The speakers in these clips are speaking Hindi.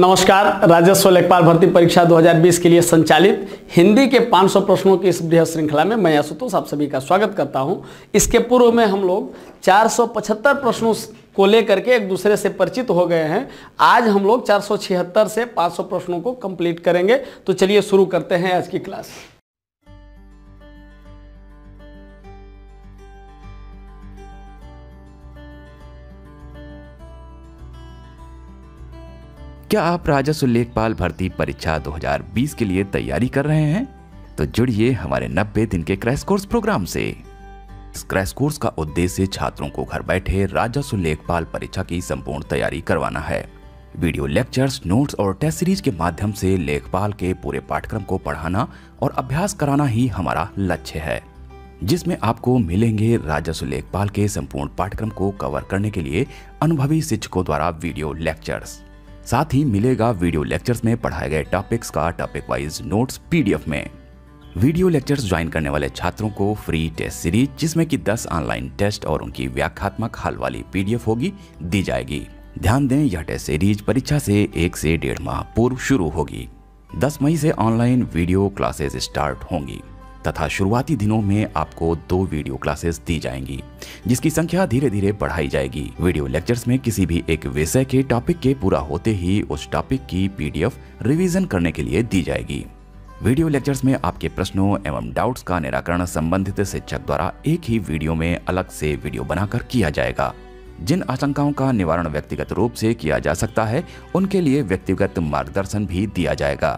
नमस्कार राजस्व लेखपाल भर्ती परीक्षा 2020 के लिए संचालित हिंदी के 500 प्रश्नों की इस बृहद श्रृंखला में मैं आशुतोष आप सभी का स्वागत करता हूं इसके पूर्व में हम लोग 475 प्रश्नों को लेकर के एक दूसरे से परिचित हो गए हैं आज हम लोग 476 से 500 प्रश्नों को कंप्लीट करेंगे तो चलिए शुरू करते हैं आज की क्लास क्या आप राजस्व लेखपाल भर्ती परीक्षा 2020 के लिए तैयारी कर रहे हैं तो जुड़िए हमारे 90 दिन के क्रैश कोर्स प्रोग्राम से इस क्रैश कोर्स का उद्देश्य छात्रों को घर बैठे राजस्व लेखपाल परीक्षा की संपूर्ण तैयारी करवाना है वीडियो लेक्चर्स नोट्स और टेस्ट सीरीज के माध्यम से लेखपाल के पूरे पाठ्यक्रम को पढ़ाना और अभ्यास कराना ही हमारा लक्ष्य है जिसमें आपको मिलेंगे राजस्व लेखपाल के संपूर्ण पाठ्यक्रम को कवर करने के लिए अनुभवी शिक्षकों द्वारा वीडियो लेक्चर्स साथ ही मिलेगा वीडियो लेक्चर्स में पढ़ाए गए टॉपिक्स का टॉपिक वाइज नोट्स पीडीएफ में वीडियो लेक्चर्स ज्वाइन करने वाले छात्रों को फ्री टेस्ट सीरीज जिसमें कि 10 ऑनलाइन टेस्ट और उनकी व्याख्यात्मक हल वाली पीडीएफ होगी दी जाएगी ध्यान दें यह टेस्ट सीरीज परीक्षा से एक से डेढ़ माह पूर्व शुरू होगी 10 मई से ऑनलाइन वीडियो क्लासेस स्टार्ट होंगी तथा शुरुआती दिनों में आपको दो वीडियो क्लासेस दी जाएंगी जिसकी संख्या धीरे धीरे बढ़ाई जाएगी वीडियो लेक्चर्स में किसी भी एक विषय के टॉपिक के पूरा होते ही उस टॉपिक की पीडीएफ रिवीजन करने के लिए दी जाएगी वीडियो लेक्चर्स में आपके प्रश्नों एवं डाउट्स का निराकरण संबंधित शिक्षक द्वारा एक ही वीडियो में अलग से वीडियो बनाकर किया जाएगा जिन आशंकाओं का निवारण व्यक्तिगत रूप से किया जा सकता है उनके लिए व्यक्तिगत मार्गदर्शन भी दिया जाएगा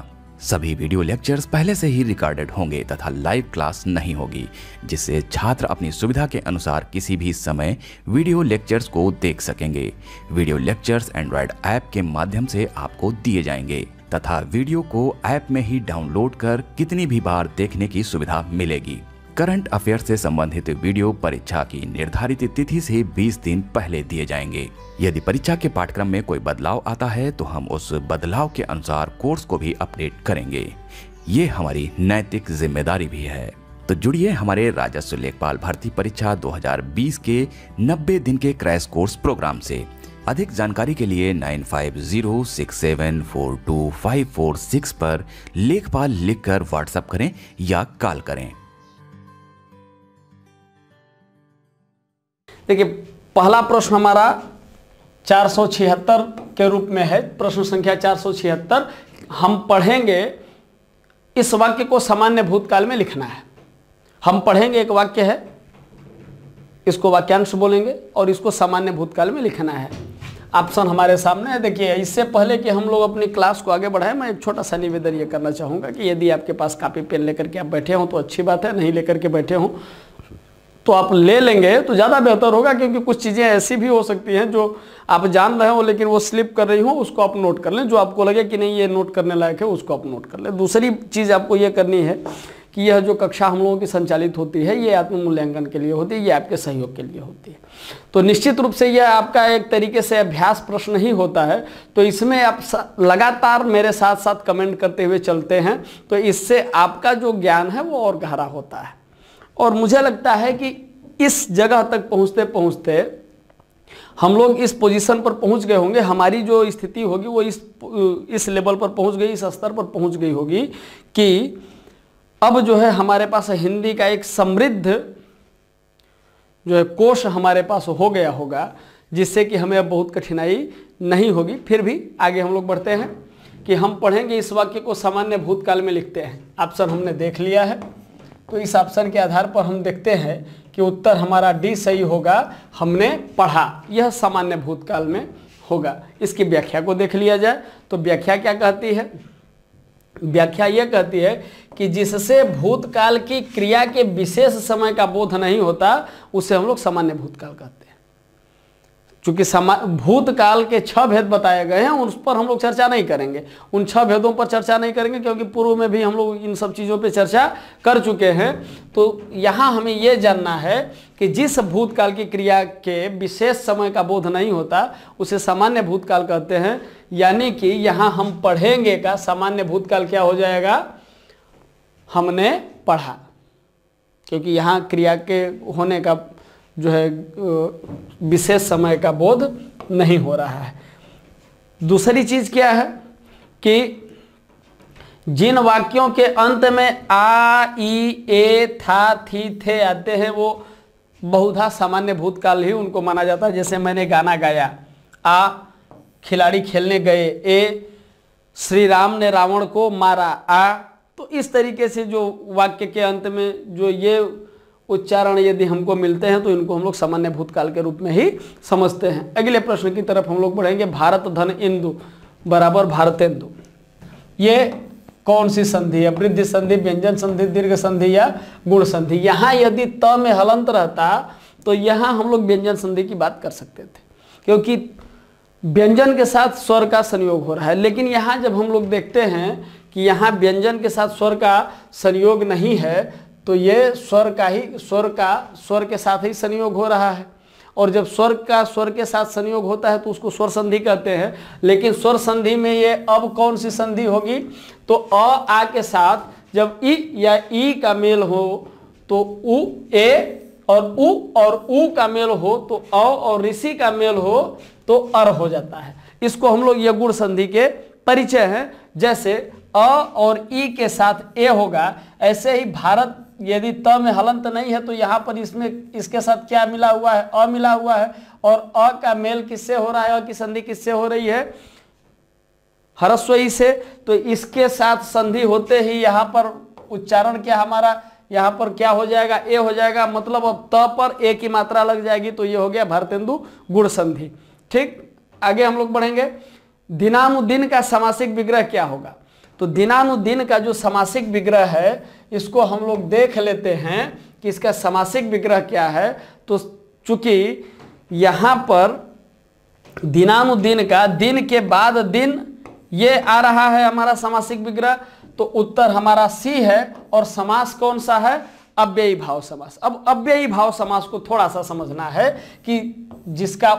सभी वीडियो लेक्चर्स पहले से ही रिकॉर्डेड होंगे तथा लाइव क्लास नहीं होगी जिससे छात्र अपनी सुविधा के अनुसार किसी भी समय वीडियो लेक्चर्स को देख सकेंगे वीडियो लेक्चर्स एंड्रॉयड ऐप के माध्यम से आपको दिए जाएंगे तथा वीडियो को ऐप में ही डाउनलोड कर कितनी भी बार देखने की सुविधा मिलेगी करंट अफेयर से संबंधित वीडियो परीक्षा की निर्धारित तिथि से 20 दिन पहले दिए जाएंगे यदि परीक्षा के पाठ्यक्रम में कोई बदलाव आता है तो हम उस बदलाव के अनुसार कोर्स को भी अपडेट करेंगे ये हमारी नैतिक जिम्मेदारी भी है तो जुड़िए हमारे राजस्व लेखपाल भर्ती परीक्षा 2020 के 90 दिन के क्रैश कोर्स प्रोग्राम से अधिक जानकारी के लिए 9506742546 पर लेखपाल लिखकर व्हाट्सएप करें या कॉल करें देखिए पहला प्रश्न हमारा चार के रूप में है प्रश्न संख्या चार हम पढ़ेंगे इस वाक्य को सामान्य भूतकाल में लिखना है हम पढ़ेंगे एक वाक्य है इसको वाक्यांश बोलेंगे और इसको सामान्य भूतकाल में लिखना है ऑप्शन हमारे सामने है देखिए इससे पहले कि हम लोग अपनी क्लास को आगे बढ़ाएं मैं एक छोटा सा निवेदन ये करना चाहूँगा कि यदि आपके पास कापी पेन लेकर के आप बैठे हों तो अच्छी बात है नहीं लेकर के बैठे हों तो आप ले लेंगे तो ज़्यादा बेहतर होगा क्योंकि कुछ चीज़ें ऐसी भी हो सकती हैं जो आप जान रहे हो लेकिन वो स्लिप कर रही हो उसको आप नोट कर लें जो आपको लगे कि नहीं ये नोट करने लायक है उसको आप नोट कर लें दूसरी चीज़ आपको ये करनी है कि यह जो कक्षा हम लोगों की संचालित होती है ये आत्म मूल्यांकन के लिए होती है ये आपके सहयोग के लिए होती है तो निश्चित रूप से यह आपका एक तरीके से अभ्यास प्रश्न ही होता है तो इसमें आप लगातार मेरे साथ साथ कमेंट करते हुए चलते हैं तो इससे आपका जो ज्ञान है वो और गहरा होता है और मुझे लगता है कि इस जगह तक पहुंचते पहुंचते हम लोग इस पोजीशन पर पहुंच गए होंगे हमारी जो स्थिति होगी वो इस इस लेवल पर पहुंच गई इस स्तर पर पहुंच गई होगी कि अब जो है हमारे पास हिंदी का एक समृद्ध जो है कोष हमारे पास हो गया होगा जिससे कि हमें अब बहुत कठिनाई नहीं होगी फिर भी आगे हम लोग बढ़ते हैं कि हम पढ़ेंगे इस वाक्य को सामान्य भूतकाल में लिखते हैं आप सब हमने देख लिया है तो इस ऑप्शन के आधार पर हम देखते हैं कि उत्तर हमारा डी सही होगा हमने पढ़ा यह सामान्य भूतकाल में होगा इसकी व्याख्या को देख लिया जाए तो व्याख्या क्या कहती है व्याख्या यह कहती है कि जिससे भूतकाल की क्रिया के विशेष समय का बोध नहीं होता उसे हम लोग सामान्य भूतकाल कहते हैं चूंकि भूतकाल के छह भेद बताए गए हैं उस पर हम लोग चर्चा नहीं करेंगे उन छह भेदों पर चर्चा नहीं करेंगे क्योंकि पूर्व में भी हम लोग इन सब चीज़ों पे चर्चा कर चुके हैं तो यहाँ हमें ये जानना है कि जिस भूतकाल की क्रिया के विशेष समय का बोध नहीं होता उसे सामान्य भूतकाल कहते हैं यानी कि यहाँ हम पढ़ेंगे का सामान्य भूतकाल क्या हो जाएगा हमने पढ़ा क्योंकि यहाँ क्रिया के होने का जो है विशेष समय का बोध नहीं हो रहा है दूसरी चीज़ क्या है कि जिन वाक्यों के अंत में आ ई ए था थी थे आते हैं वो बहुधा सामान्य भूतकाल ही उनको माना जाता है जैसे मैंने गाना गाया आ खिलाड़ी खेलने गए ए श्री राम ने रावण को मारा आ तो इस तरीके से जो वाक्य के अंत में जो ये उच्चारण यदि हमको मिलते हैं तो इनको हम लोग सामान्य भूतकाल के रूप में ही समझते हैं अगले प्रश्न की तरफ हम लोग बढ़ेंगे भारत धन इंदु बराबर भारतेंदु ये कौन सी संधि है वृद्धि संधि व्यंजन संधि दीर्घ संधि या गुण संधि यहाँ यदि त में हलंत रहता तो यहाँ हम लोग व्यंजन संधि की बात कर सकते थे क्योंकि व्यंजन के साथ स्वर का संयोग हो रहा है लेकिन यहाँ जब हम लोग देखते हैं कि यहाँ व्यंजन के साथ स्वर का संयोग नहीं है तो ये स्वर का ही स्वर का स्वर के साथ ही संयोग हो रहा है और जब स्वर का स्वर के साथ संयोग होता है तो उसको स्वर संधि कहते हैं लेकिन स्वर संधि में ये अब कौन सी संधि होगी तो अ आ के साथ जब ई या ई का मेल हो तो उ ए और उ और उ का मेल हो तो अ और ऋषि का मेल हो तो अर हो जाता है इसको हम लोग ये गुण संधि के परिचय हैं जैसे अ और ई के साथ ए होगा ऐसे ही भारत यदि त में हलंत नहीं है तो यहाँ पर इसमें इसके साथ क्या मिला हुआ है अ मिला हुआ है और अ का मेल किससे हो रहा है अ की संधि किससे हो रही है हरस्वई से तो इसके साथ संधि होते ही यहाँ पर उच्चारण क्या हमारा यहाँ पर क्या हो जाएगा ए हो जाएगा मतलब अब त पर ए की मात्रा लग जाएगी तो ये हो गया भारतेंदु गुण संधि ठीक आगे हम लोग बढ़ेंगे दिनानुदिन का समासिक विग्रह क्या होगा तो दिनानुदिन का जो समासिक विग्रह है इसको हम लोग देख लेते हैं कि इसका समासिक विग्रह क्या है तो चूंकि यहाँ पर दिनानुदिन का दिन के बाद दिन ये आ रहा है हमारा समासिक विग्रह तो उत्तर हमारा सी है और समास कौन सा है अव्ययी भाव समास अब अव्ययी भाव समास को थोड़ा सा समझना है कि जिसका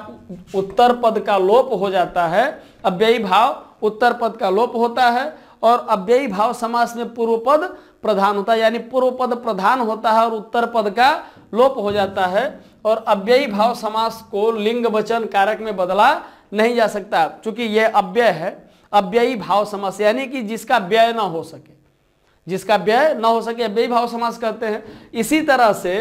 उत्तर पद का लोप हो जाता है अव्ययी भाव उत्तर पद का लोप होता है और अव्ययी भाव समास में पूर्व पद प्रधान होता है यानी पूर्व पद प्रधान होता है और उत्तर पद का लोप हो जाता है और अव्ययी भाव समास को लिंग वचन कारक में बदला नहीं जा सकता क्योंकि यह अव्यय है अव्ययी भाव समास यानी कि जिसका व्यय ना हो सके जिसका व्यय न हो सके अव्ययी भाव समास कहते हैं इसी तरह से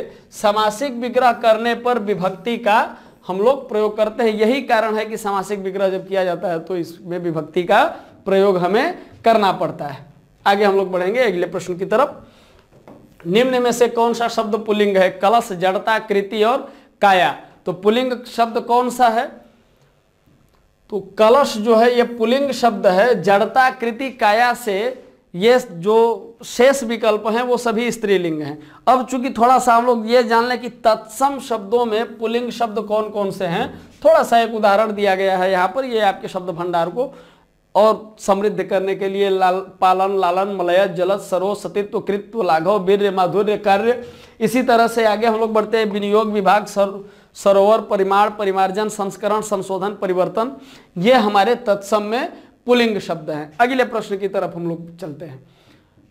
समासिक विग्रह करने पर विभक्ति का हम लोग प्रयोग करते हैं यही कारण है कि समासिक विग्रह जब किया जाता है तो इसमें विभक्ति का प्रयोग हमें करना पड़ता है आगे हम लोग बढ़ेंगे अगले प्रश्न की तरफ निम्न में से कौन सा शब्द पुलिंग है कलश जड़ता कृति और काया तो पुलिंग शब्द कौन सा है तो कलश जो है यह पुलिंग शब्द है जड़ता कृति काया से ये जो शेष विकल्प हैं वो सभी स्त्रीलिंग हैं अब चूंकि थोड़ा सा हम लोग ये जान लें कि तत्सम शब्दों में पुलिंग शब्द कौन कौन से हैं थोड़ा सा एक उदाहरण दिया गया है यहाँ पर ये आपके शब्द भंडार को और समृद्ध करने के लिए लाल, पालन लालन मलय जलद सरो सतित्व कृत्व लाघव वीर माधुर्य कार्य इसी तरह से आगे हम लोग बढ़ते हैं विनियोग विभाग सर, सरोवर परिमाण परिमार्जन संस्करण संशोधन परिवर्तन ये हमारे तत्सम में पुलिंग शब्द हैं अगले प्रश्न की तरफ हम लोग चलते हैं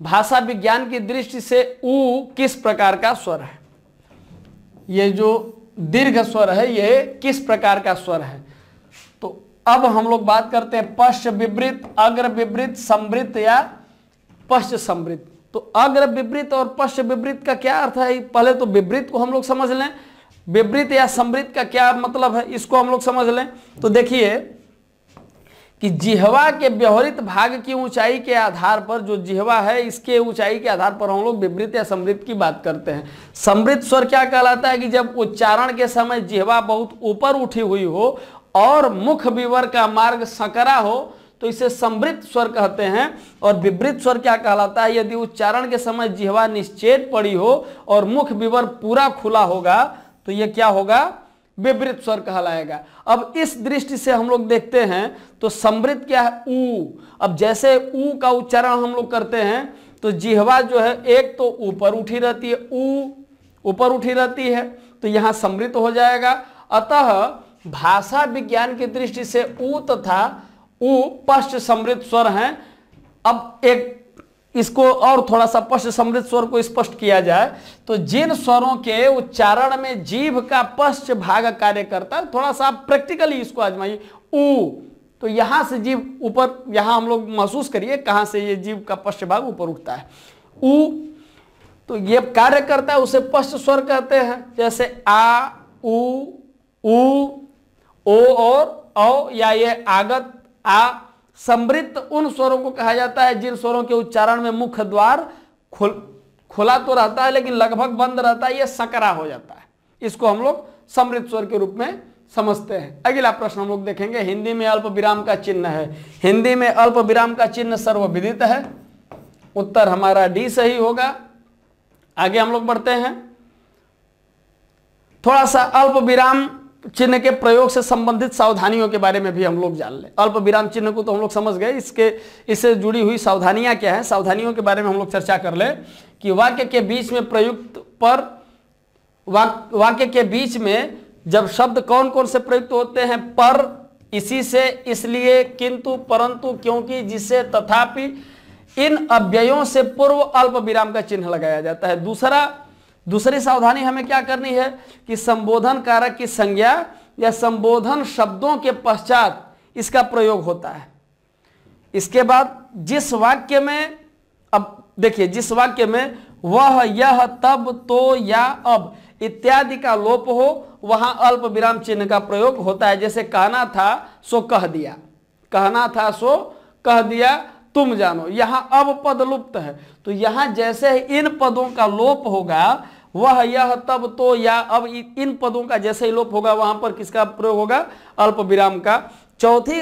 भाषा विज्ञान की दृष्टि से ऊ किस प्रकार का स्वर है ये जो दीर्घ स्वर है ये किस प्रकार का स्वर है अब हम लोग बात करते हैं पश्च विवृत अग्र विवृत समृत या पश्च समृत तो अग्र विवृत और पश्च विवृत का क्या अर्थ है पहले तो विवृत को हम लोग समझ लें विवृत या समृत का क्या मतलब है इसको हम लोग समझ लें तो देखिए कि जिहवा के व्यवहारित भाग की ऊंचाई के आधार पर जो जिहवा है इसके ऊंचाई के आधार पर हम लोग विवृत या समृद्ध की बात करते हैं समृद्ध स्वर क्या कहलाता है कि जब उच्चारण के समय जिहवा बहुत ऊपर उठी हुई हो और मुख विवर का मार्ग सकरा हो तो इसे समृद्ध स्वर कहते हैं और विवृत स्वर क्या कहलाता है यदि उच्चारण के समय जिहवा निश्चेत पड़ी हो और मुख विवर पूरा खुला होगा तो यह क्या होगा विवृत स्वर कहलाएगा अब इस दृष्टि से हम लोग देखते हैं तो समृद्ध क्या है ऊ अब जैसे ऊ का उच्चारण हम लोग करते हैं तो जिहवा जो है एक तो ऊपर उठी रहती है ऊपर उठी रहती है तो यहां समृद्ध हो जाएगा अतः भाषा विज्ञान की दृष्टि से उ तथा उ पश्च समृद्ध स्वर हैं अब एक इसको और थोड़ा सा पश्च समृद्ध स्वर को स्पष्ट किया जाए तो जिन स्वरों के उच्चारण में जीव का पश्च भाग कार्य करता है थोड़ा सा आप प्रैक्टिकली इसको आजमाइए उ तो यहां से जीव ऊपर यहां हम लोग महसूस करिए कहां से ये जीव का पश्च भाग ऊपर उठता है उ तो ये कार्य करता है उसे पश्च स्वर कहते हैं जैसे आ उ उ ओ और औ या ये आगत आ समृद्ध उन स्वरों को कहा जाता है जिन स्वरों के उच्चारण में मुख्य द्वार खुल खुला तो रहता है लेकिन लगभग बंद रहता है ये सकरा हो जाता है इसको हम लोग समृद्ध स्वर के रूप में समझते हैं अगला प्रश्न हम लोग देखेंगे हिंदी में अल्प विराम का चिन्ह है हिंदी में अल्प विराम का चिन्ह सर्वविदित है उत्तर हमारा डी सही होगा आगे हम लोग बढ़ते हैं थोड़ा सा अल्प विराम चिन्ह के प्रयोग से संबंधित सावधानियों के बारे में भी हम लोग जान लें अल्प विराम चिन्ह को तो हम लोग समझ गए इसके इससे जुड़ी हुई सावधानियां क्या हैं सावधानियों के बारे में हम लोग चर्चा कर लें कि वाक्य के बीच में प्रयुक्त पर वाक्य के बीच में जब शब्द कौन कौन से प्रयुक्त होते हैं पर इसी से इसलिए किंतु परंतु क्योंकि जिसे तथापि इन अव्ययों से पूर्व अल्प विराम का चिन्ह लगाया जाता है दूसरा दूसरी सावधानी हमें क्या करनी है कि संबोधन कारक की संज्ञा या संबोधन शब्दों के पश्चात इसका प्रयोग होता है इसके बाद जिस वाक्य में अब देखिए जिस वाक्य में वह यह तब तो या अब इत्यादि का लोप हो वहां अल्प विराम चिन्ह का प्रयोग होता है जैसे कहना था सो कह दिया कहना था सो कह दिया तुम जानो यहां अब पद लुप्त है तो यहां जैसे इन पदों का लोप होगा वह यह तब तो या अब इन पदों का जैसे ही लोप होगा वहां पर किसका प्रयोग होगा अल्प विराम का चौथी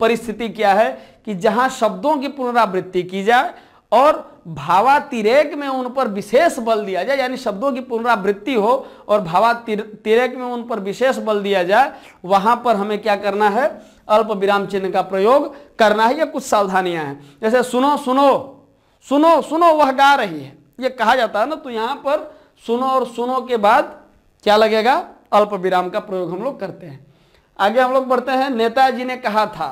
परिस्थिति क्या है कि जहां शब्दों की पुनरावृत्ति की जाए और भावातिरेक में उन पर विशेष बल दिया जाए यानी शब्दों की पुनरावृत्ति हो और भावातिरेक में उन पर विशेष बल दिया जाए वहां पर हमें क्या करना है अल्प विराम चिन्ह का प्रयोग करना है या कुछ सावधानियां हैं जैसे सुनो सुनो सुनो सुनो वह गा रही है ये कहा जाता है ना तो यहां पर सुनो और सुनो के बाद क्या लगेगा अल्प विराम का प्रयोग हम लोग करते हैं आगे हम लोग बढ़ते हैं नेताजी ने कहा था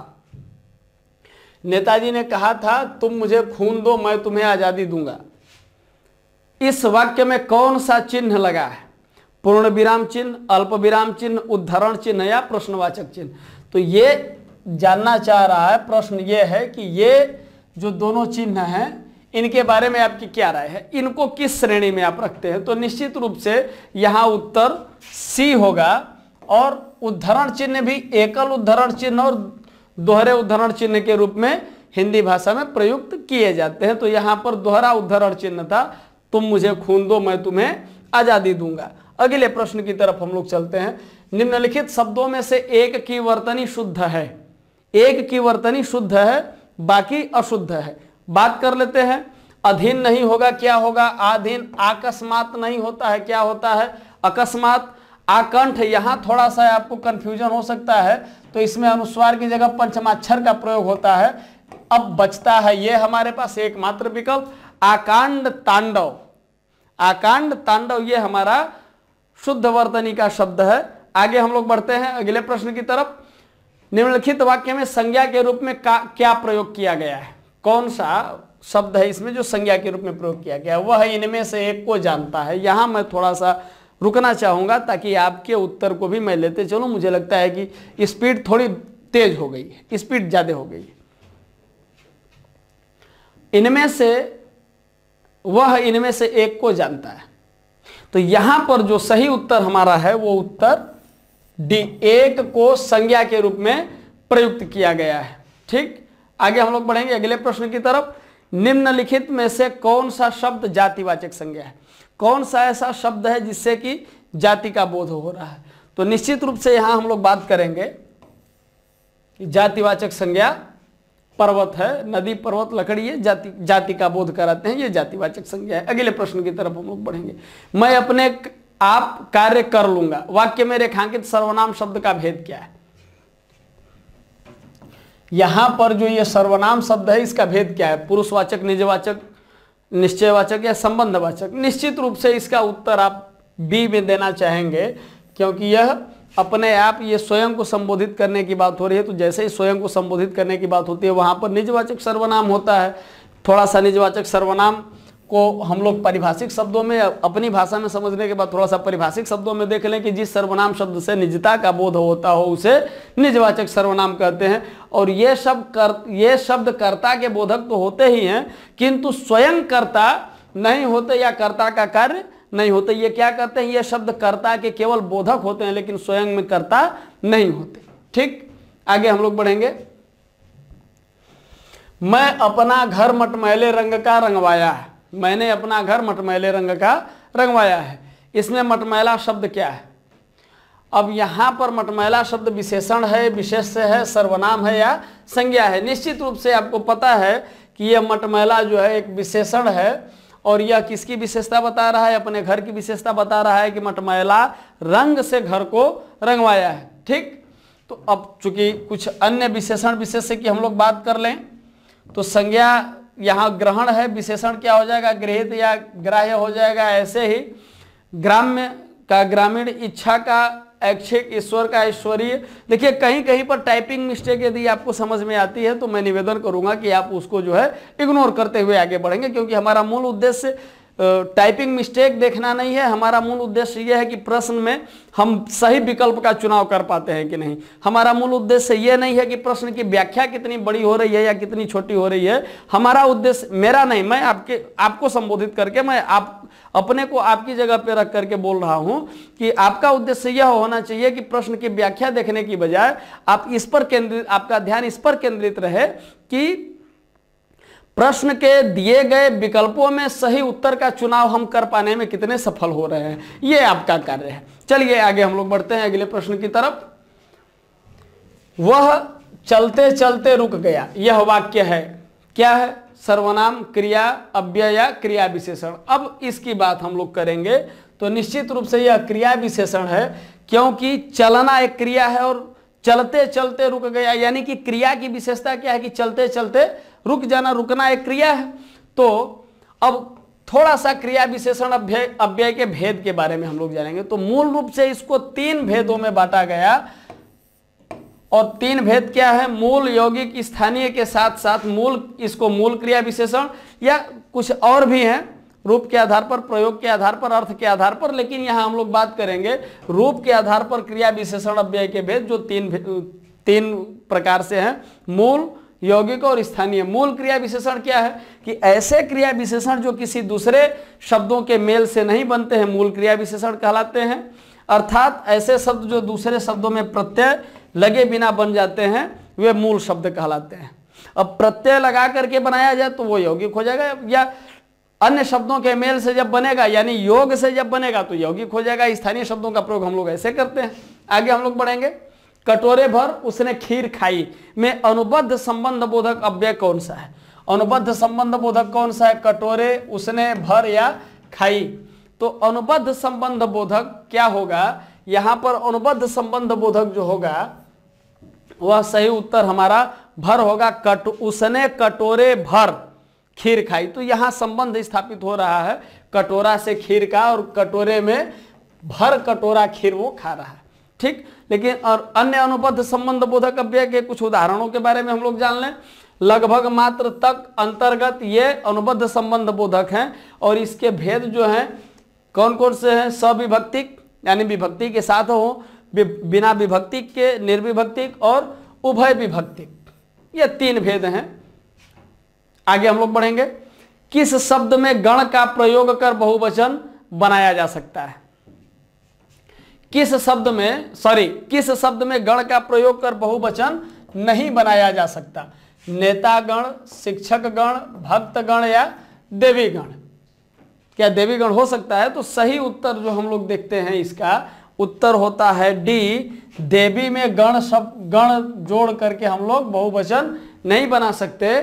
नेताजी ने कहा था तुम मुझे खून दो मैं तुम्हें आज़ादी दूंगा इस वाक्य में कौन सा चिन्ह लगा है पूर्ण विराम चिन्ह अल्प विराम चिन्ह उद्धरण चिन्ह या प्रश्नवाचक चिन्ह तो ये जानना चाह रहा है प्रश्न ये है कि ये जो दोनों चिन्ह हैं इनके बारे में आपकी क्या राय है इनको किस श्रेणी में आप रखते हैं तो निश्चित रूप से यहाँ उत्तर सी होगा और उद्धरण चिन्ह भी एकल उद्धरण चिन्ह और दोहरे उद्धरण चिन्ह के रूप में हिंदी भाषा में प्रयुक्त किए जाते हैं तो यहाँ पर दोहरा उद्धरण चिन्ह था तुम मुझे खून दो मैं तुम्हें आज़ादी दूंगा अगले प्रश्न की तरफ हम लोग चलते हैं निम्नलिखित शब्दों में से एक की वर्तनी शुद्ध है एक की वर्तनी शुद्ध है बाकी अशुद्ध है बात कर लेते हैं अधीन नहीं होगा क्या होगा आधीन आकस्मात नहीं होता है क्या होता है अकस्मात आकंठ यहां थोड़ा सा आपको कंफ्यूजन हो सकता है तो इसमें अनुस्वार की जगह पंचमाक्षर का प्रयोग होता है अब बचता है यह हमारे पास एकमात्र विकल्प आकांड तांडव आकांड तांडव यह हमारा शुद्ध वर्तनी का शब्द है आगे हम लोग बढ़ते हैं अगले प्रश्न की तरफ निम्नलिखित वाक्य में संज्ञा के रूप में क्या प्रयोग किया गया है कौन सा शब्द है इसमें जो संज्ञा के रूप में प्रयोग किया गया है वह इनमें से एक को जानता है यहां मैं थोड़ा सा रुकना चाहूंगा ताकि आपके उत्तर को भी मैं लेते चलू मुझे लगता है कि स्पीड थोड़ी तेज हो गई है स्पीड ज़्यादा हो गई है इनमें से वह इनमें से एक को जानता है तो यहां पर जो सही उत्तर हमारा है वो उत्तर डी एक को संज्ञा के रूप में प्रयुक्त किया गया है ठीक आगे हम लोग बढ़ेंगे अगले प्रश्न की तरफ निम्नलिखित में से कौन सा शब्द जातिवाचक संज्ञा है कौन सा ऐसा शब्द है जिससे कि जाति का बोध हो रहा है तो निश्चित रूप से यहां हम लोग बात करेंगे जातिवाचक संज्ञा पर्वत है नदी पर्वत लकड़ी है जाति जाति का बोध कराते हैं ये जातिवाचक संज्ञा है अगले प्रश्न की तरफ हम लोग बढ़ेंगे मैं अपने आप कार्य कर लूंगा वाक्य में रेखांकित सर्वनाम शब्द का भेद क्या है यहां पर जो ये सर्वनाम शब्द है इसका भेद क्या है पुरुषवाचक निजवाचक निश्चयवाचक या संबंधवाचक निश्चित रूप से इसका उत्तर आप बी में देना चाहेंगे क्योंकि यह अपने आप ये स्वयं को संबोधित करने की बात हो रही है तो जैसे ही स्वयं को संबोधित करने की बात होती है वहां पर निजवाचक सर्वनाम होता है थोड़ा सा निजवाचक सर्वनाम को हम लोग परिभाषिक शब्दों में अपनी भाषा में समझने के बाद थोड़ा सा परिभाषिक शब्दों में देख लें कि जिस सर्वनाम शब्द से निजता का बोध होता हो उसे निजवाचक सर्वनाम कहते हैं और ये शब्द कर ये शब्द कर्ता के बोधक तो होते ही हैं किंतु स्वयं कर्ता नहीं होते या कर्ता का कार्य नहीं होते ये क्या करते हैं ये शब्द कर्ता के केवल बोधक होते हैं लेकिन स्वयं में कर्ता नहीं होते ठीक आगे हम लोग बढ़ेंगे मैं अपना घर मटमैले रंग का रंगवाया है मैंने अपना घर मटमैले रंग का रंगवाया है इसमें मटमैला शब्द क्या है अब यहाँ पर मटमैला शब्द विशेषण है विशेष है सर्वनाम है या संज्ञा है निश्चित रूप से आपको पता है कि यह मटमैला जो है एक विशेषण है और यह किसकी विशेषता बता रहा है अपने घर की विशेषता बता रहा है कि मटमैला रंग से घर को रंगवाया है ठीक तो अब चूंकि कुछ अन्य विशेषण विशेष की हम लोग बात कर लें तो संज्ञा यहाँ ग्रहण है विशेषण क्या हो जाएगा गृहित या ग्राह्य हो जाएगा ऐसे ही ग्राम्य का ग्रामीण इच्छा का ऐच्छिक ईश्वर का ऐश्वरीय देखिए कहीं कहीं पर टाइपिंग मिस्टेक यदि आपको समझ में आती है तो मैं निवेदन करूंगा कि आप उसको जो है इग्नोर करते हुए आगे बढ़ेंगे क्योंकि हमारा मूल उद्देश्य टाइपिंग मिस्टेक देखना नहीं है हमारा मूल उद्देश्य यह है कि प्रश्न में हम सही विकल्प का चुनाव कर पाते हैं कि नहीं हमारा मूल उद्देश्य यह नहीं है कि प्रश्न की व्याख्या कितनी बड़ी हो रही है या कितनी छोटी हो रही है हमारा उद्देश्य मेरा नहीं मैं आपके आपको संबोधित करके मैं आप अपने को आपकी जगह पर रख करके बोल रहा हूं कि आपका उद्देश्य यह होना चाहिए कि प्रश्न की व्याख्या देखने की बजाय आप इस पर केंद्रित आपका ध्यान इस पर केंद्रित रहे कि प्रश्न के दिए गए विकल्पों में सही उत्तर का चुनाव हम कर पाने में कितने सफल हो रहे हैं यह आपका कार्य है चलिए आगे हम लोग बढ़ते हैं अगले प्रश्न की तरफ वह चलते चलते रुक गया यह वाक्य है क्या है सर्वनाम क्रिया अव्यय या क्रिया विशेषण अब इसकी बात हम लोग करेंगे तो निश्चित रूप से यह क्रिया विशेषण है क्योंकि चलना एक क्रिया है और चलते चलते रुक गया यानी कि क्रिया की विशेषता क्या है कि चलते चलते रुक जाना रुकना एक क्रिया है तो अब थोड़ा सा क्रिया विशेषण अव्यय के भेद के बारे में हम लोग जानेंगे तो मूल रूप से इसको तीन भेदों में बांटा गया और तीन भेद क्या है मूल यौगिक स्थानीय के साथ साथ मूल इसको मूल क्रिया विशेषण या कुछ और भी हैं रूप के आधार पर प्रयोग के आधार पर अर्थ के आधार पर लेकिन यहाँ हम लोग बात करेंगे रूप के आधार पर क्रिया विशेषण अव्यय के भेद जो तीन तीन प्रकार से हैं मूल यौगिक और स्थानीय मूल क्रिया विशेषण क्या है कि ऐसे क्रिया विशेषण जो किसी दूसरे शब्दों के मेल से नहीं बनते हैं मूल क्रिया विशेषण कहलाते हैं अर्थात ऐसे शब्द जो दूसरे शब्दों में प्रत्यय लगे बिना बन जाते हैं वे मूल शब्द कहलाते हैं अब प्रत्यय लगा करके बनाया जाए तो वो यौगिक हो जाएगा या अन्य शब्दों के मेल से जब बनेगा यानी योग से जब बनेगा तो यौगिक हो जाएगा स्थानीय शब्दों का प्रयोग हम लोग ऐसे करते हैं आगे हम लोग बढ़ेंगे कटोरे भर उसने खीर खाई में अनुबद्ध संबंध बोधक अव्यय कौन सा है अनुबद्ध संबंध बोधक कौन सा है कटोरे उसने भर या खाई तो अनुबद्ध संबंध बोधक क्या होगा यहां पर अनुबद्ध संबंध बोधक जो होगा वह सही उत्तर हमारा भर होगा कट उसने कटोरे भर खीर खाई तो यहां संबंध स्थापित हो रहा है कटोरा से खीर का और कटोरे में भर कटोरा खीर वो खा रहा है ठीक लेकिन और अन्य अनुबद्ध संबंध बोधक अव्यय के कुछ उदाहरणों के बारे में हम लोग जान लें लगभग मात्र तक अंतर्गत ये अनुबद्ध संबंध बोधक हैं और इसके भेद जो हैं कौन कौन से हैं सविभक्तिक यानी विभक्ति के साथ हो बिना विभक्ति के निर्विभक्तिक और उभय विभक्तिक ये तीन भेद हैं आगे हम लोग बढ़ेंगे किस शब्द में गण का प्रयोग कर बहुवचन बनाया जा सकता है किस शब्द में सॉरी किस शब्द में गण का प्रयोग कर बहुवचन नहीं बनाया जा सकता नेतागण गण भक्तगण या देवीगण क्या देवीगण हो सकता है तो सही उत्तर जो हम लोग देखते हैं इसका उत्तर होता है डी देवी में गण शब्द गण जोड़ करके हम लोग बहुवचन नहीं बना सकते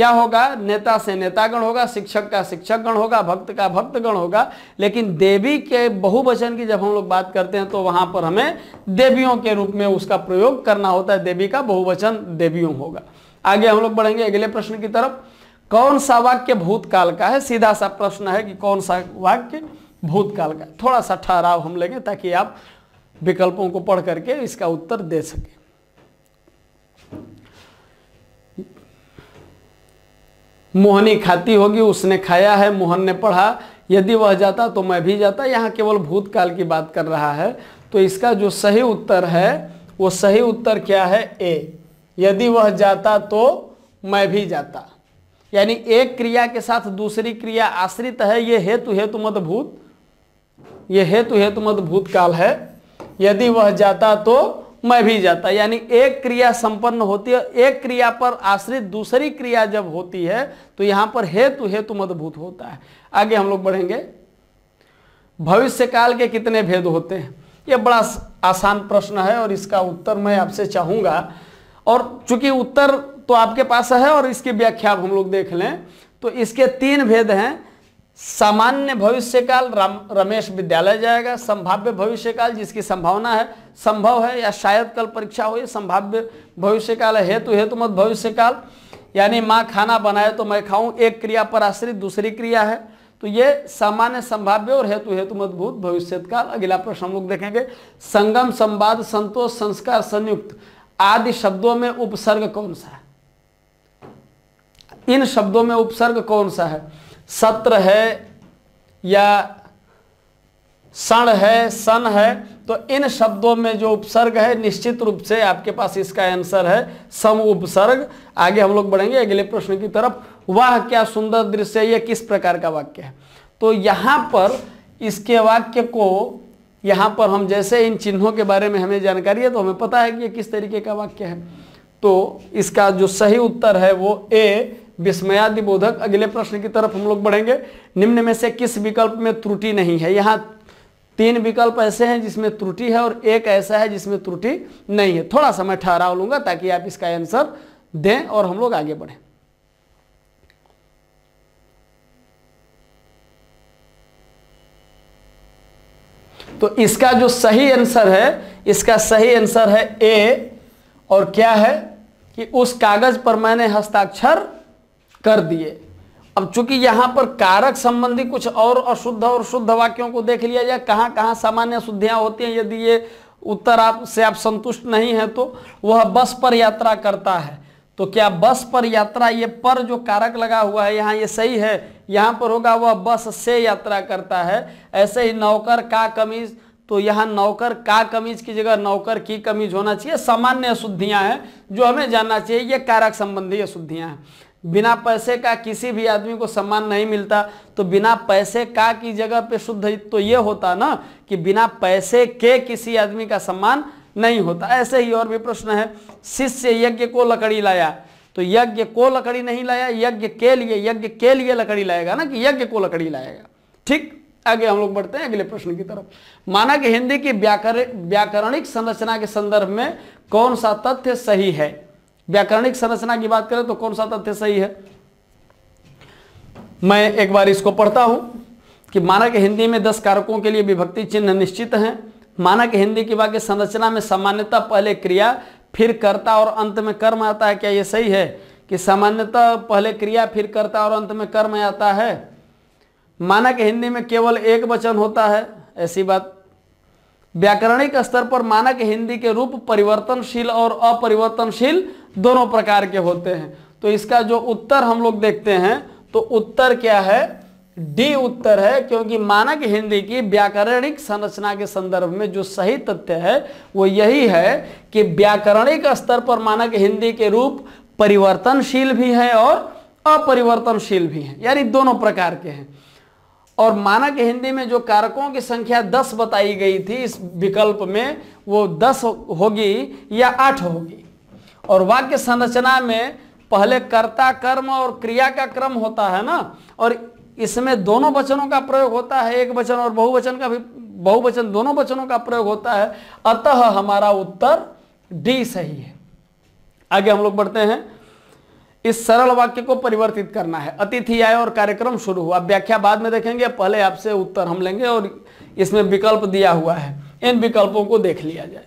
क्या होगा नेता से नेतागण होगा शिक्षक का शिक्षक गण होगा भक्त का भक्तगण होगा लेकिन देवी के बहुवचन की जब हम लोग बात करते हैं तो वहां पर हमें देवियों के रूप में उसका प्रयोग करना होता है देवी का बहुवचन देवियों होगा आगे हम लोग बढ़ेंगे अगले प्रश्न की तरफ कौन सा वाक्य भूतकाल का है सीधा सा प्रश्न है कि कौन सा वाक्य भूतकाल का थोड़ा सा ठहराव हम लेंगे ताकि आप विकल्पों को पढ़ करके इसका उत्तर दे सकें मोहनी खाती होगी उसने खाया है मोहन ने पढ़ा यदि वह जाता तो मैं भी जाता यहाँ केवल भूतकाल की बात कर रहा है तो इसका जो सही उत्तर है वो सही उत्तर क्या है ए यदि वह जाता तो मैं भी जाता यानी एक क्रिया के साथ दूसरी क्रिया आश्रित है ये हेतु हेतु मत भूत ये हेतु हेतु मत भूतकाल है यदि वह जाता तो मैं भी जाता यानी एक क्रिया संपन्न होती है एक क्रिया पर आश्रित दूसरी क्रिया जब होती है तो यहां पर हेतु हेतु मदभूत होता है आगे हम लोग बढ़ेंगे भविष्य काल के कितने भेद होते हैं यह बड़ा आसान प्रश्न है और इसका उत्तर मैं आपसे चाहूंगा और चूंकि उत्तर तो आपके पास है और इसकी व्याख्या हम लोग देख लें तो इसके तीन भेद हैं सामान्य भविष्यकाल राम रमेश विद्यालय जाएगा संभाव्य भविष्यकाल जिसकी संभावना है संभव है या शायद कल परीक्षा हो संभाव्य भविष्यकाल है हेतु हेतु मत भविष्यकाल यानी माँ खाना बनाए तो मैं खाऊं एक क्रिया पर आश्रित दूसरी क्रिया है तो ये सामान्य संभाव्य और हेतु हेतु भविष्य भविष्यकाल अगला प्रश्न हम लोग देखेंगे संगम संवाद संतोष संस्कार संयुक्त आदि शब्दों में उपसर्ग कौन सा है इन शब्दों में उपसर्ग कौन सा है सत्र है या सण है सन है तो इन शब्दों में जो उपसर्ग है निश्चित रूप से आपके पास इसका आंसर है सम उपसर्ग आगे हम लोग बढ़ेंगे अगले प्रश्न की तरफ वह क्या सुंदर दृश्य है यह किस प्रकार का वाक्य है तो यहाँ पर इसके वाक्य को यहाँ पर हम जैसे इन चिन्हों के बारे में हमें जानकारी है तो हमें पता है कि यह किस तरीके का वाक्य है तो इसका जो सही उत्तर है वो ए बोधक अगले प्रश्न की तरफ हम लोग बढ़ेंगे निम्न में से किस विकल्प में त्रुटि नहीं है यहाँ तीन विकल्प ऐसे हैं जिसमें त्रुटि है और एक ऐसा है जिसमें त्रुटि नहीं है थोड़ा सा मैं ठहराव लूंगा ताकि आप इसका आंसर दें और हम लोग आगे बढ़ें तो इसका जो सही आंसर है इसका सही आंसर है ए और क्या है कि उस कागज पर मैंने हस्ताक्षर कर दिए अब चूंकि यहाँ पर कारक संबंधी कुछ और अशुद्ध और शुद्ध वाक्यों को देख लिया जाए कहाँ कहाँ सामान्य अशुद्धियाँ होती हैं यदि ये उत्तर आप से आप संतुष्ट नहीं है तो वह बस पर यात्रा करता है तो क्या बस पर यात्रा ये पर जो कारक लगा हुआ है यहाँ ये सही है यहाँ पर होगा वह बस से यात्रा करता है ऐसे ही नौकर का कमीज तो यहाँ नौकर का कमीज की जगह नौकर की कमीज होना चाहिए सामान्य अशुद्धियाँ हैं जो हमें जानना चाहिए ये कारक संबंधी अशुद्धियाँ हैं बिना पैसे का किसी भी आदमी को सम्मान नहीं मिलता तो बिना पैसे का की जगह पे शुद्ध तो ये होता ना कि बिना पैसे के किसी आदमी का सम्मान नहीं होता ऐसे ही और भी प्रश्न है शिष्य यज्ञ को लकड़ी लाया तो यज्ञ को लकड़ी नहीं लाया यज्ञ के लिए यज्ञ के लिए लकड़ी लाएगा ना कि यज्ञ को लकड़ी लाएगा ठीक आगे हम लोग बढ़ते हैं अगले प्रश्न की तरफ माना कि हिंदी की व्याकरणिक संरचना के संदर्भ में कौन सा तथ्य सही है व्याकरणिक संरचना की बात करें तो कौन सा तथ्य सही है मैं एक बार इसको पढ़ता हूं कि मानक हिंदी में दस कारकों के लिए विभक्ति चिन्ह निश्चित हैं मानक हिंदी की वाक्य संरचना में सामान्यतः पहले क्रिया फिर कर्ता और अंत में कर्म आता है क्या यह सही है कि सामान्यतः पहले क्रिया फिर कर्ता और अंत में कर्म आता है मानक हिंदी में केवल एक वचन होता है ऐसी बात व्याकरणिक स्तर पर मानक हिंदी के रूप परिवर्तनशील और अपरिवर्तनशील दोनों प्रकार के होते हैं तो इसका जो उत्तर हम लोग देखते हैं तो उत्तर क्या है डी उत्तर है क्योंकि मानक हिंदी की व्याकरणिक संरचना के संदर्भ में जो सही तथ्य है वो यही है कि व्याकरणिक स्तर पर मानक हिंदी के रूप परिवर्तनशील भी है और अपरिवर्तनशील भी हैं यानी दोनों प्रकार के हैं और मानक हिंदी में जो कारकों की संख्या 10 बताई गई थी इस विकल्प में वो 10 होगी या 8 होगी और वाक्य संरचना में पहले कर्ता कर्म और क्रिया का क्रम होता है ना और इसमें दोनों वचनों का प्रयोग होता है एक वचन और बहुवचन का भी बहुवचन दोनों वचनों का प्रयोग होता है अतः हमारा उत्तर डी सही है आगे हम लोग बढ़ते हैं इस सरल वाक्य को परिवर्तित करना है अतिथि आए और कार्यक्रम शुरू हुआ व्याख्या बाद में देखेंगे पहले आपसे उत्तर हम लेंगे और इसमें विकल्प दिया हुआ है इन विकल्पों को देख लिया जाए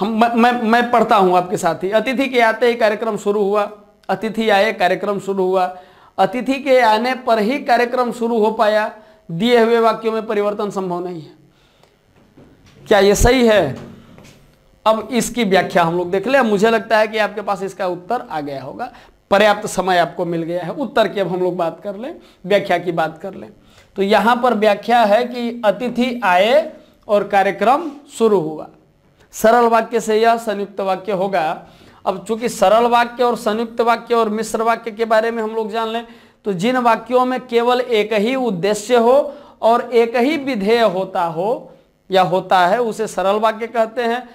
हम मैं मैं, पढ़ता हूँ आपके साथ ही अतिथि के आते ही कार्यक्रम शुरू हुआ अतिथि आए कार्यक्रम शुरू हुआ अतिथि के आने पर ही कार्यक्रम शुरू हो पाया दिए हुए वाक्यों में परिवर्तन संभव नहीं है क्या ये सही है अब इसकी व्याख्या हम लोग देख ले मुझे लगता है कि आपके पास इसका उत्तर आ गया होगा पर्याप्त समय आपको मिल गया है उत्तर की अब हम लोग बात कर लें व्याख्या की बात कर लें तो यहां पर व्याख्या है कि अतिथि आए और कार्यक्रम शुरू हुआ सरल वाक्य से यह संयुक्त वाक्य होगा अब चूंकि सरल वाक्य और संयुक्त वाक्य और मिश्र वाक्य के बारे में हम लोग जान लें तो जिन वाक्यों में केवल एक ही उद्देश्य हो और एक ही विधेय होता हो या होता है उसे सरल वाक्य कहते हैं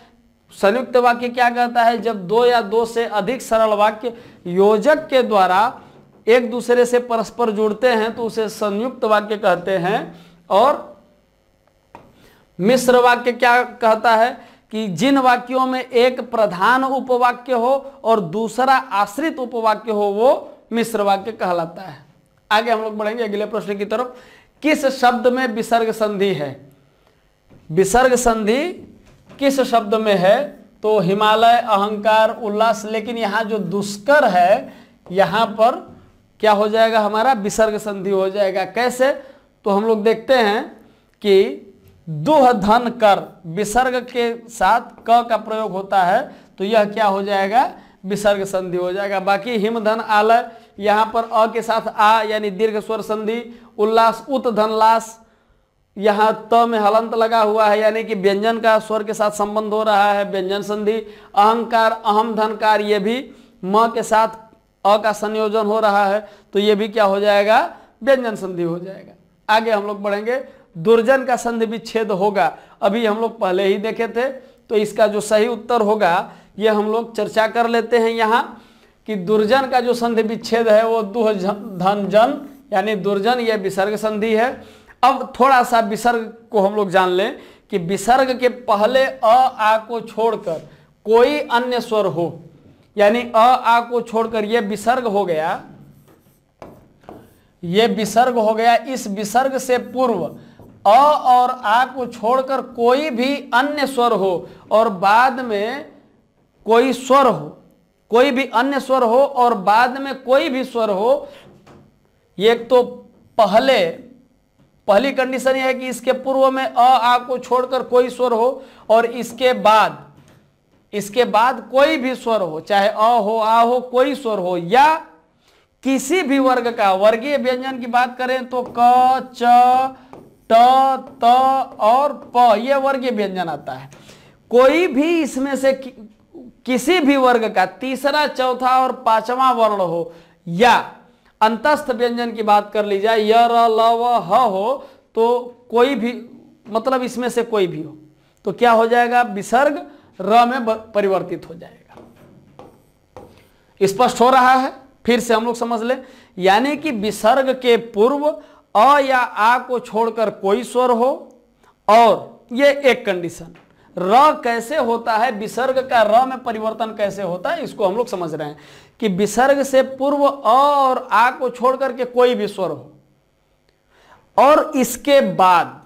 संयुक्त वाक्य क्या कहता है जब दो या दो से अधिक सरल वाक्य योजक के द्वारा एक दूसरे से परस्पर जुड़ते हैं तो उसे संयुक्त वाक्य कहते हैं और मिश्र वाक्य क्या कहता है कि जिन वाक्यों में एक प्रधान उपवाक्य हो और दूसरा आश्रित उपवाक्य हो वो मिश्र वाक्य कहलाता है आगे हम लोग बढ़ेंगे अगले प्रश्न की तरफ किस शब्द में विसर्ग संधि है विसर्ग संधि किस शब्द में है तो हिमालय अहंकार उल्लास लेकिन यहां जो दुष्कर है यहां पर क्या हो जाएगा हमारा विसर्ग संधि हो जाएगा कैसे तो हम लोग देखते हैं कि दुह धन कर विसर्ग के साथ क का प्रयोग होता है तो यह क्या हो जाएगा विसर्ग संधि हो जाएगा बाकी हिमधन आलय यहाँ पर अ के साथ आ यानी दीर्घ स्वर संधि उल्लास उत धनलास यहाँ त में हलंत लगा हुआ है यानी कि व्यंजन का स्वर के साथ संबंध हो रहा है व्यंजन संधि अहंकार अहम धनकार ये भी म के साथ अ का संयोजन हो रहा है तो ये भी क्या हो जाएगा व्यंजन संधि हो जाएगा आगे हम लोग बढ़ेंगे दुर्जन का संधि विच्छेद होगा अभी हम लोग पहले ही देखे थे तो इसका जो सही उत्तर होगा ये हम लोग चर्चा कर लेते हैं यहाँ कि दुर्जन का जो संधि विच्छेद है वो दुह धन जन यानी दुर्जन यह विसर्ग संधि है अब थोड़ा सा विसर्ग को हम लोग जान लें कि विसर्ग के पहले अ आ को छोड़कर कोई अन्य स्वर हो यानी अ आ को छोड़कर यह विसर्ग हो गया यह विसर्ग हो गया इस विसर्ग से पूर्व अ और आ को छोड़कर कोई भी अन्य स्वर हो और बाद में कोई स्वर हो कोई भी अन्य स्वर हो और बाद में कोई भी स्वर हो ये एक तो पहले पहली कंडीशन यह है कि इसके पूर्व में अ आ को छोड़कर कोई स्वर हो और इसके बाद इसके बाद कोई भी स्वर हो चाहे अ हो आ हो कोई स्वर हो या किसी भी वर्ग का वर्गीय व्यंजन की बात करें तो क च त और प ये वर्गीय व्यंजन आता है कोई भी इसमें से कि, किसी भी वर्ग का तीसरा चौथा और पांचवा वर्ण हो या अंतस्थ व्यंजन की बात कर ली जाए यर ल ह हो तो कोई भी मतलब इसमें से कोई भी हो तो क्या हो जाएगा विसर्ग र में परिवर्तित हो जाएगा स्पष्ट हो रहा है फिर से हम लोग समझ ले यानी कि विसर्ग के पूर्व अ या आ को छोड़कर कोई स्वर हो और ये एक कंडीशन र कैसे होता है विसर्ग का र में परिवर्तन कैसे होता है इसको हम लोग समझ रहे हैं कि विसर्ग से पूर्व अ और आ को छोड़कर के कोई भी स्वर हो और इसके बाद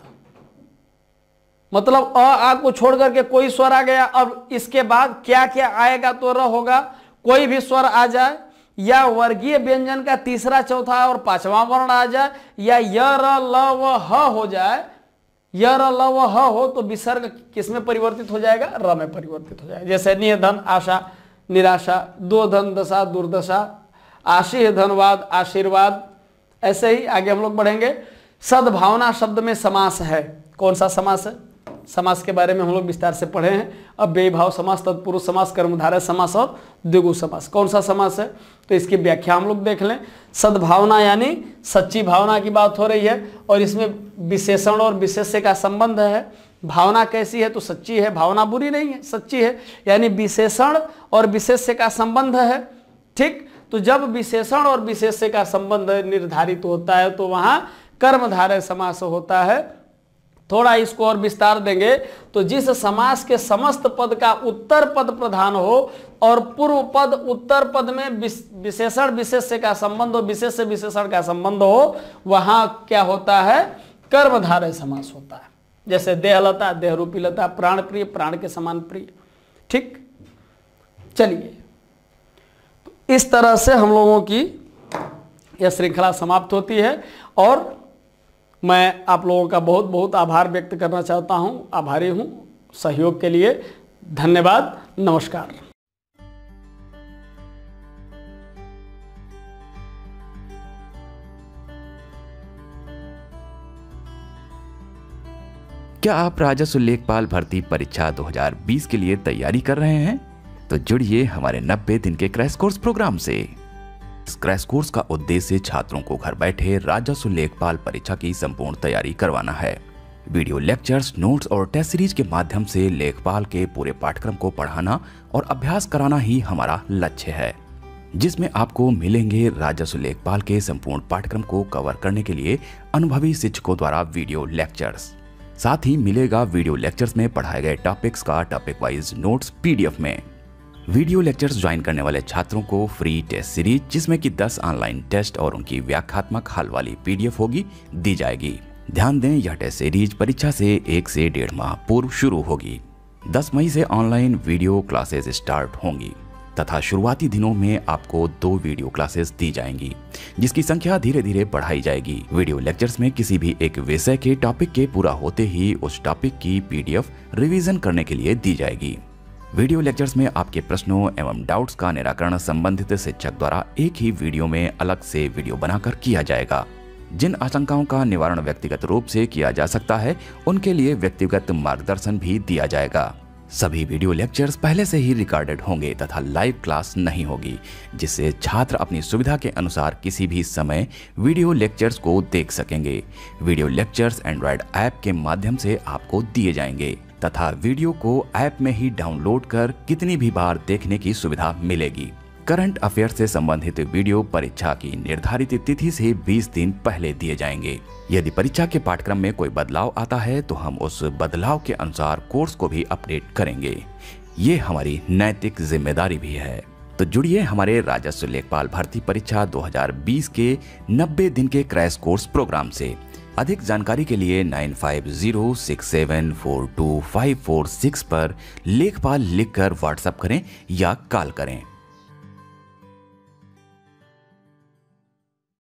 मतलब अ आ को छोड़ करके कोई स्वर आ गया अब इसके बाद क्या क्या आएगा तो र होगा कोई भी स्वर आ जाए या वर्गीय व्यंजन का तीसरा चौथा और पांचवा वर्ण आ जाए या य र ल व ह हो जाए य र ल व ह हो तो विसर्ग किस में परिवर्तित हो जाएगा र में परिवर्तित हो जाएगा जैसे निधन आशा निराशा दो धन दशा दुर्दशा आशी धनवाद आशीर्वाद ऐसे ही आगे हम लोग बढ़ेंगे सद्भावना शब्द में समास है कौन सा समास है समास के बारे में हम लोग विस्तार से पढ़े हैं अब बेभाव समास तत्पुरुष समास कर्मधारय समास और द्विगु समास कौन सा समास है तो इसकी व्याख्या हम लोग देख लें सद्भावना यानी सच्ची भावना की बात हो रही है और इसमें विशेषण और विशेष्य का संबंध है भावना कैसी है तो सच्ची है भावना बुरी नहीं है सच्ची है यानी विशेषण और विशेष्य का संबंध है ठीक तो जब विशेषण और विशेष्य का संबंध निर्धारित होता है तो वहाँ कर्मधारय समास होता है थोड़ा इसको और विस्तार देंगे तो जिस समास के समस्त पद का उत्तर पद प्रधान हो और पूर्व पद उत्तर पद में विशेषण विशेष का संबंध हो विशेष से विशेषण का संबंध हो वहां क्या होता है कर्मधारय समास होता है जैसे देहलता देहरूपी लता प्राण प्रिय प्राण के समान प्रिय ठीक चलिए इस तरह से हम लोगों की यह श्रृंखला समाप्त होती है और मैं आप लोगों का बहुत बहुत आभार व्यक्त करना चाहता हूँ आभारी हूँ सहयोग के लिए धन्यवाद नमस्कार क्या आप राजस्व लेखपाल भर्ती परीक्षा 2020 के लिए तैयारी कर रहे हैं तो जुड़िए हमारे 90 दिन के क्रैश कोर्स प्रोग्राम से क्रैश कोर्स का उद्देश्य छात्रों को घर बैठे राजस्व लेखपाल परीक्षा की संपूर्ण तैयारी करवाना है वीडियो लेक्चर्स नोट्स और टेस्ट सीरीज के माध्यम से लेखपाल के पूरे पाठ्यक्रम को पढ़ाना और अभ्यास कराना ही हमारा लक्ष्य है जिसमें आपको मिलेंगे राजस्व लेखपाल के संपूर्ण पाठ्यक्रम को कवर करने के लिए अनुभवी शिक्षकों द्वारा वीडियो लेक्चर्स साथ ही मिलेगा वीडियो लेक्चर्स में पढ़ाए गए टॉपिक्स का टॉपिक वाइज नोट्स पीडीएफ में वीडियो लेक्चर्स ज्वाइन करने वाले छात्रों को फ्री टेस्ट सीरीज जिसमें कि 10 ऑनलाइन टेस्ट और उनकी व्याख्यात्मक हल वाली पीडीएफ होगी दी जाएगी ध्यान दें यह टेस्ट सीरीज परीक्षा से एक से डेढ़ माह पूर्व शुरू होगी 10 मई से ऑनलाइन वीडियो क्लासेस स्टार्ट होंगी तथा शुरुआती दिनों में आपको दो वीडियो क्लासेस दी जाएंगी जिसकी संख्या धीरे धीरे बढ़ाई जाएगी वीडियो लेक्चर्स में किसी भी एक विषय के टॉपिक के पूरा होते ही उस टॉपिक की पीडीएफ रिवीजन करने के लिए दी जाएगी वीडियो लेक्चर्स में आपके प्रश्नों एवं डाउट्स का निराकरण संबंधित शिक्षक द्वारा एक ही वीडियो में अलग से वीडियो बनाकर किया जाएगा जिन आशंकाओं का निवारण व्यक्तिगत रूप से किया जा सकता है उनके लिए व्यक्तिगत मार्गदर्शन भी दिया जाएगा सभी वीडियो लेक्चर्स पहले से ही रिकॉर्डेड होंगे तथा लाइव क्लास नहीं होगी जिससे छात्र अपनी सुविधा के अनुसार किसी भी समय वीडियो लेक्चर्स को देख सकेंगे वीडियो लेक्चर्स एंड्रॉयड ऐप के माध्यम से आपको दिए जाएंगे तथा वीडियो को ऐप में ही डाउनलोड कर कितनी भी बार देखने की सुविधा मिलेगी करंट अफेयर से संबंधित वीडियो परीक्षा की निर्धारित तिथि से 20 दिन पहले दिए जाएंगे यदि परीक्षा के पाठ्यक्रम में कोई बदलाव आता है तो हम उस बदलाव के अनुसार कोर्स को भी अपडेट करेंगे ये हमारी नैतिक जिम्मेदारी भी है तो जुड़िए हमारे राजस्व लेखपाल भर्ती परीक्षा 2020 के 90 दिन के क्रैश कोर्स प्रोग्राम से अधिक जानकारी के लिए 9506742546 पर लेखपाल लिखकर व्हाट्सएप करें या कॉल करें